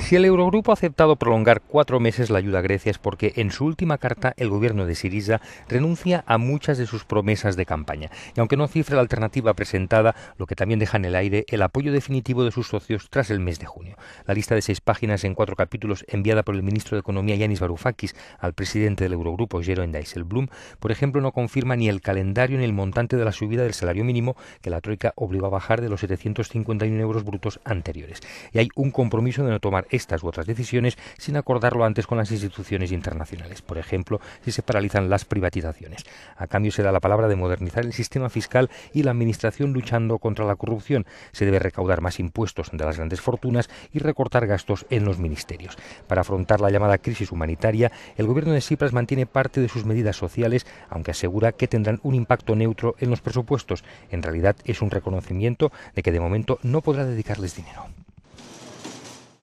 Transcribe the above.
Si el Eurogrupo ha aceptado prolongar cuatro meses la ayuda a Grecia es porque en su última carta el gobierno de Siriza renuncia a muchas de sus promesas de campaña. Y aunque no cifra la alternativa presentada, lo que también deja en el aire el apoyo definitivo de sus socios tras el mes de junio. La lista de seis páginas en cuatro capítulos enviada por el ministro de Economía Yanis Varoufakis al presidente del Eurogrupo Jeroen Dijsselbloem, por ejemplo, no confirma ni el calendario ni el montante de la subida del salario mínimo que la Troika obligó a bajar de los 751 euros brutos anteriores. Y hay un compromiso de no tomar estas u otras decisiones sin acordarlo antes con las instituciones internacionales, por ejemplo, si se paralizan las privatizaciones. A cambio se da la palabra de modernizar el sistema fiscal y la administración luchando contra la corrupción. Se debe recaudar más impuestos de las grandes fortunas y recortar gastos en los ministerios. Para afrontar la llamada crisis humanitaria, el gobierno de Cipras mantiene parte de sus medidas sociales, aunque asegura que tendrán un impacto neutro en los presupuestos. En realidad es un reconocimiento de que de momento no podrá dedicarles dinero.